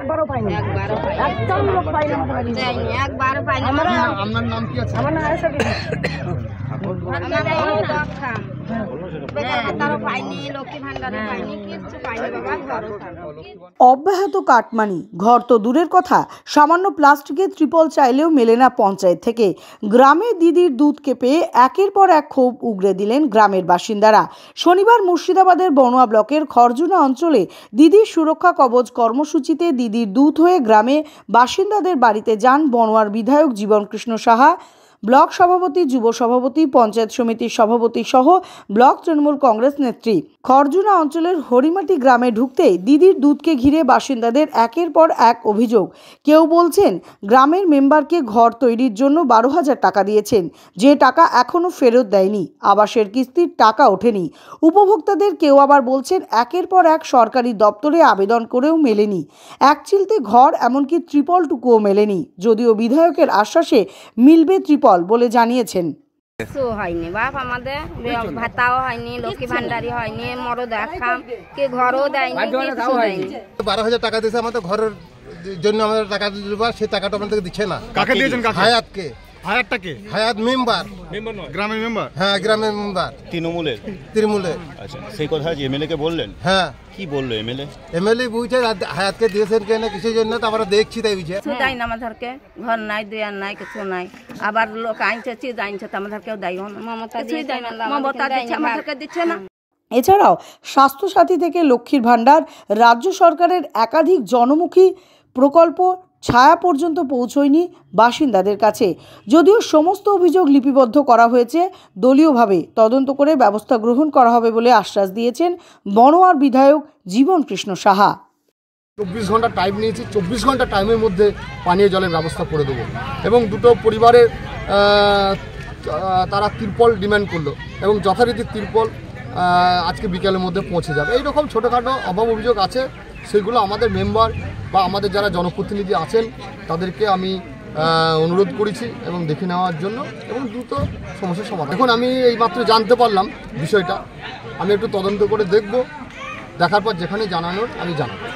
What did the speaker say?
একবারও পাইনি একদম লোক আমার নাম কি আছে আমার নাম হ্যাঁ। হ্যাঁ। অব্যাহত কাটমানি ঘর তো দূরের কথা সামান্য প্লাস্টিকের ত্রিপল চাইলেও মেলে না পঞ্চায়েত থেকে গ্রামে দিদির দুধকে পেয়ে একের পর এক ক্ষোভ উগড়ে দিলেন গ্রামের বাসিন্দারা শনিবার মুর্শিদাবাদের বনোয়া ব্লকের খরজুনা অঞ্চলে দিদির সুরক্ষা কবচ কর্মসূচিতে দিদির দুধ হয়ে গ্রামে বাসিন্দাদের বাড়িতে যান বনোয়ার বিধায়ক জীবনকৃষ্ণ সাহা ব্লক সভাপতি যুব সভাপতি পঞ্চায়েত সমিতির সভাপতি সহ ব্লক তৃণমূল কংগ্রেস নেত্রী খরজুনা অঞ্চলের হরিমাটি গ্রামে ঢুকতেই দিদির দুধকে ঘিরে বাসিন্দাদের একের পর এক অভিযোগ কেউ বলছেন গ্রামের মেম্বারকে ঘর তৈরির জন্য বারো হাজার টাকা দিয়েছেন যে টাকা এখনও ফেরত দেয়নি আবাসের কিস্তির টাকা ওঠেনি উপভোক্তাদের কেউ আবার বলছেন একের পর এক সরকারি দপ্তরে আবেদন করেও মেলেনি এক চিলতে ঘর এমনকি ত্রিপলটুকুও মেলেনি যদিও বিধায়কের আশ্বাসে মিলবে ত্রিপল সুফল বলে জানিয়েছেন হয়নি হয়নি লক্ষ্মী ভান্ডারি হয়নি মরো ঘরও দেয়নি বারো হাজার টাকা দিয়েছে আমাদের ঘরের জন্য আমাদের টাকা দিতে সে টাকাটা আমাদেরকে দিচ্ছে না কাকে দিয়েছেন হায়াতকে হ্যাঁ গ্রামের মেম্বার তৃণমূলের আচ্ছা, হ্যাঁ কি বললো এমএলএ বুঝছে জন্য তাই না আমাদেরকে ঘর নাই নাই কিছু নাই আবার লোক আইনছে চিজ আইনছে তো এছাড়াও স্বাস্থ্যসাথী থেকে লক্ষ্মীর ভাণ্ডার রাজ্য সরকারের একাধিক জনমুখী প্রকল্প ছায়া পর্যন্ত পৌঁছয়নি বাসিন্দাদের কাছে যদিও সমস্ত অভিযোগ লিপিবদ্ধ করা হয়েছে দলীয়ভাবে তদন্ত করে ব্যবস্থা গ্রহণ করা হবে বলে আশ্বাস দিয়েছেন বনোয়ার বিধায়ক জীবন কৃষ্ণ সাহা চব্বিশ ঘন্টা টাইম নিয়েছি চব্বিশ ঘন্টা টাইমের মধ্যে পানীয় জলের ব্যবস্থা করে দেবো এবং দুটো পরিবারের তারা তিরপল ডিমান্ড করলো এবং যথারীতি তিরপল আজকে বিকালের মধ্যে পৌঁছে যাবে এইরকম ছোটোখাটো অভাব অভিযোগ আছে সেগুলো আমাদের মেম্বার বা আমাদের যারা জনপ্রতিনিধি আছেন তাদেরকে আমি অনুরোধ করেছি এবং দেখে নেওয়ার জন্য এবং দ্রুত সমস্যার সমাধান এখন আমি এই মাত্র জানতে পারলাম বিষয়টা আমি একটু তদন্ত করে দেখব দেখার পর যেখানে জানানোর আমি জানাবো